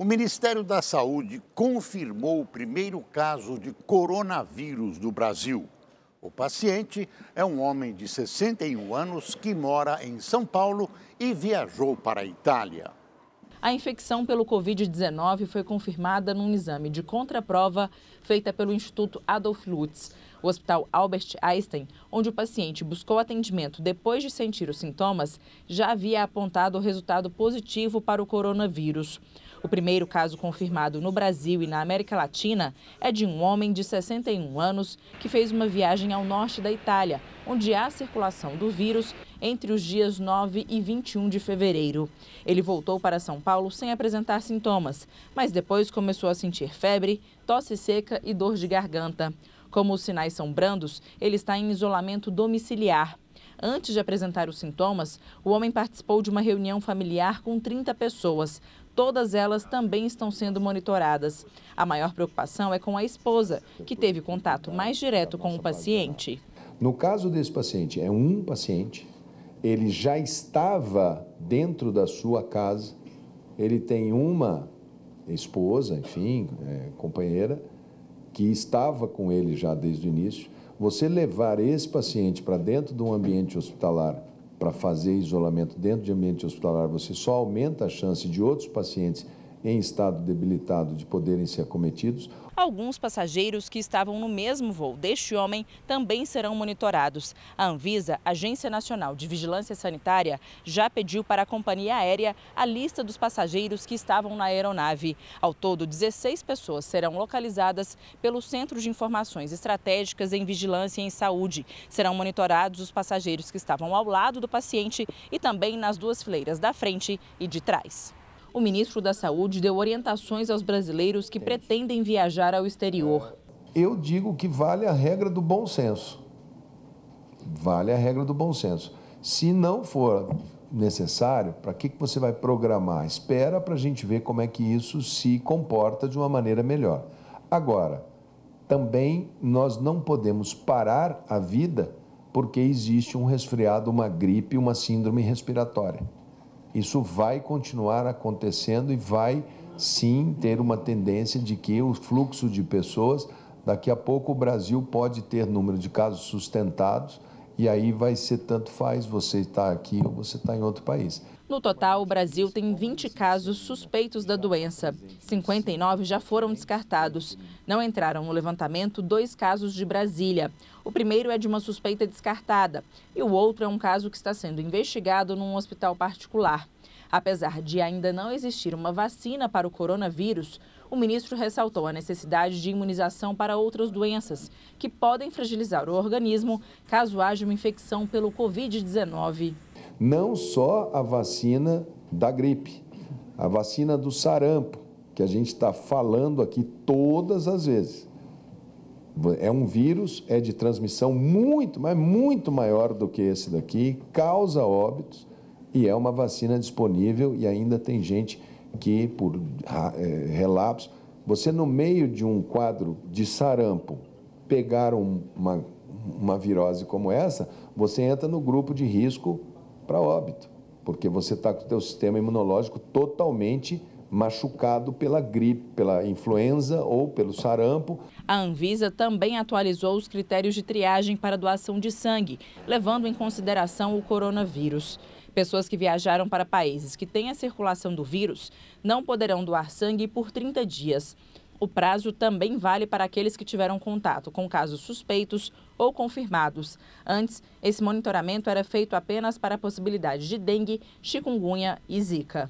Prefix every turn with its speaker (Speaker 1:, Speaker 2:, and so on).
Speaker 1: O Ministério da Saúde confirmou o primeiro caso de coronavírus do Brasil. O paciente é um homem de 61 anos que mora em São Paulo e viajou para a Itália.
Speaker 2: A infecção pelo Covid-19 foi confirmada num exame de contraprova feita pelo Instituto Adolf Lutz, o Hospital Albert Einstein, onde o paciente buscou atendimento depois de sentir os sintomas, já havia apontado o resultado positivo para o coronavírus. O primeiro caso confirmado no Brasil e na América Latina é de um homem de 61 anos que fez uma viagem ao norte da Itália, onde há circulação do vírus entre os dias 9 e 21 de fevereiro. Ele voltou para São Paulo sem apresentar sintomas, mas depois começou a sentir febre, tosse seca e dor de garganta. Como os sinais são brandos, ele está em isolamento domiciliar. Antes de apresentar os sintomas, o homem participou de uma reunião familiar com 30 pessoas todas elas também estão sendo monitoradas. A maior preocupação é com a esposa, que teve contato mais direto com o paciente.
Speaker 1: No caso desse paciente, é um paciente, ele já estava dentro da sua casa, ele tem uma esposa, enfim, é, companheira, que estava com ele já desde o início. Você levar esse paciente para dentro de um ambiente hospitalar para fazer isolamento dentro de ambiente hospitalar, você só aumenta a chance de outros pacientes em estado debilitado de poderem ser cometidos.
Speaker 2: Alguns passageiros que estavam no mesmo voo deste homem também serão monitorados. A Anvisa, Agência Nacional de Vigilância Sanitária, já pediu para a companhia aérea a lista dos passageiros que estavam na aeronave. Ao todo, 16 pessoas serão localizadas pelo Centro de Informações Estratégicas em Vigilância e em Saúde. Serão monitorados os passageiros que estavam ao lado do paciente e também nas duas fileiras da frente e de trás o ministro da Saúde deu orientações aos brasileiros que pretendem viajar ao exterior.
Speaker 1: Eu digo que vale a regra do bom senso. Vale a regra do bom senso. Se não for necessário, para que, que você vai programar? Espera para a gente ver como é que isso se comporta de uma maneira melhor. Agora, também nós não podemos parar a vida porque existe um resfriado, uma gripe, uma síndrome respiratória. Isso vai continuar acontecendo e vai sim ter uma tendência de que o fluxo de pessoas, daqui a pouco o Brasil pode ter número de casos sustentados e aí vai ser tanto faz você estar tá aqui ou você estar tá em outro país.
Speaker 2: No total, o Brasil tem 20 casos suspeitos da doença. 59 já foram descartados. Não entraram no levantamento dois casos de Brasília. O primeiro é de uma suspeita descartada e o outro é um caso que está sendo investigado num hospital particular. Apesar de ainda não existir uma vacina para o coronavírus, o ministro ressaltou a necessidade de imunização para outras doenças que podem fragilizar o organismo caso haja uma infecção pelo Covid-19.
Speaker 1: Não só a vacina da gripe, a vacina do sarampo, que a gente está falando aqui todas as vezes. É um vírus, é de transmissão muito, mas muito maior do que esse daqui, causa óbitos e é uma vacina disponível e ainda tem gente que, por ah, é, relapso, você, no meio de um quadro de sarampo, pegar uma, uma virose como essa, você entra no grupo de risco para óbito, porque você está com o seu sistema imunológico totalmente machucado pela gripe, pela influenza ou pelo sarampo.
Speaker 2: A Anvisa também atualizou os critérios de triagem para doação de sangue, levando em consideração o coronavírus. Pessoas que viajaram para países que têm a circulação do vírus não poderão doar sangue por 30 dias. O prazo também vale para aqueles que tiveram contato com casos suspeitos ou confirmados. Antes, esse monitoramento era feito apenas para a possibilidade de dengue, chikungunya e zika.